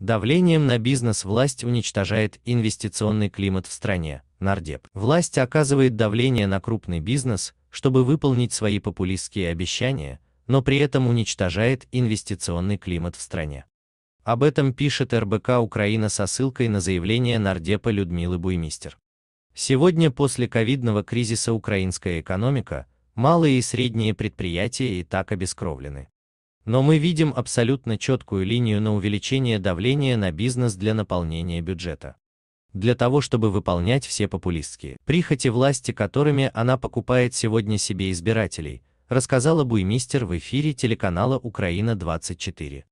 Давлением на бизнес власть уничтожает инвестиционный климат в стране. Нардеп. Власть оказывает давление на крупный бизнес, чтобы выполнить свои популистские обещания, но при этом уничтожает инвестиционный климат в стране. Об этом пишет РБК Украина со ссылкой на заявление нардепа Людмилы Буймистер. Сегодня после ковидного кризиса украинская экономика, малые и средние предприятия и так обескровлены. Но мы видим абсолютно четкую линию на увеличение давления на бизнес для наполнения бюджета. Для того, чтобы выполнять все популистские прихоти власти, которыми она покупает сегодня себе избирателей, рассказала Буймистер в эфире телеканала «Украина-24».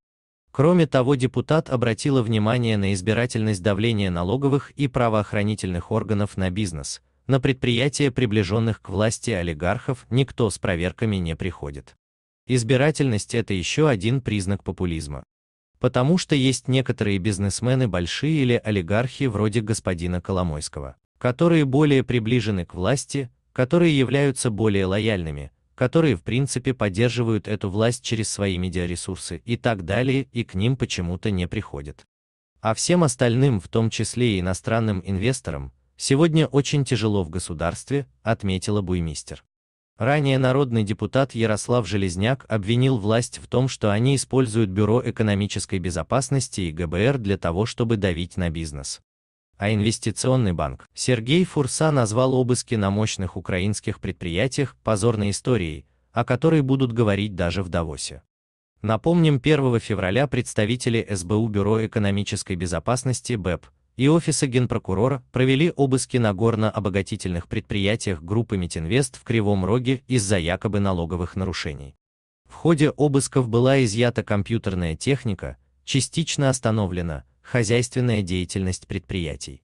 Кроме того, депутат обратила внимание на избирательность давления налоговых и правоохранительных органов на бизнес. На предприятия, приближенных к власти олигархов, никто с проверками не приходит. Избирательность – это еще один признак популизма. Потому что есть некоторые бизнесмены большие или олигархи вроде господина Коломойского, которые более приближены к власти, которые являются более лояльными, которые в принципе поддерживают эту власть через свои медиаресурсы и так далее, и к ним почему-то не приходят. А всем остальным, в том числе и иностранным инвесторам, сегодня очень тяжело в государстве, отметила Буймистер. Ранее народный депутат Ярослав Железняк обвинил власть в том, что они используют Бюро экономической безопасности и ГБР для того, чтобы давить на бизнес. А инвестиционный банк Сергей Фурса назвал обыски на мощных украинских предприятиях позорной историей, о которой будут говорить даже в Давосе. Напомним, 1 февраля представители СБУ Бюро экономической безопасности БЭП и Офиса Генпрокурора провели обыски на горно-обогатительных предприятиях группы Митинвест в Кривом Роге из-за якобы налоговых нарушений. В ходе обысков была изъята компьютерная техника, частично остановлена хозяйственная деятельность предприятий.